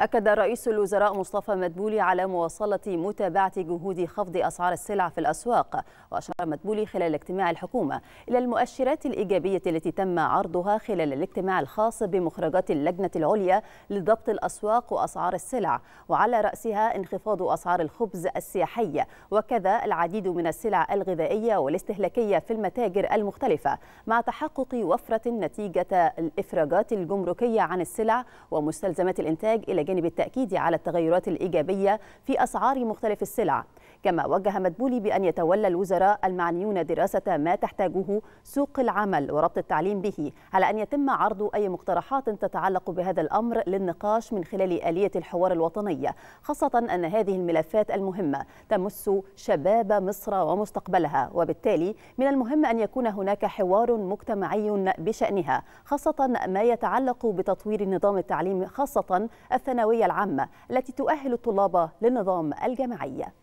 أكد رئيس الوزراء مصطفى مدبولي على مواصلة متابعة جهود خفض أسعار السلع في الأسواق وأشار مدبولي خلال اجتماع الحكومة إلى المؤشرات الإيجابية التي تم عرضها خلال الاجتماع الخاص بمخرجات اللجنة العليا لضبط الأسواق وأسعار السلع وعلى رأسها انخفاض أسعار الخبز السياحية وكذا العديد من السلع الغذائية والاستهلاكية في المتاجر المختلفة مع تحقق وفرة نتيجة الإفراجات الجمركية عن السلع ومستلزمات الإنتاج إلى بجانب التأكيد على التغيرات الإيجابية في أسعار مختلف السلع كما وجه مدبولي بأن يتولى الوزراء المعنيون دراسة ما تحتاجه سوق العمل وربط التعليم به على أن يتم عرض أي مقترحات تتعلق بهذا الأمر للنقاش من خلال آلية الحوار الوطنية خاصة أن هذه الملفات المهمة تمس شباب مصر ومستقبلها وبالتالي من المهم أن يكون هناك حوار مجتمعي بشأنها خاصة ما يتعلق بتطوير نظام التعليم خاصة الثانوي الثانوية العامة التي تؤهل الطلاب للنظام الجامعي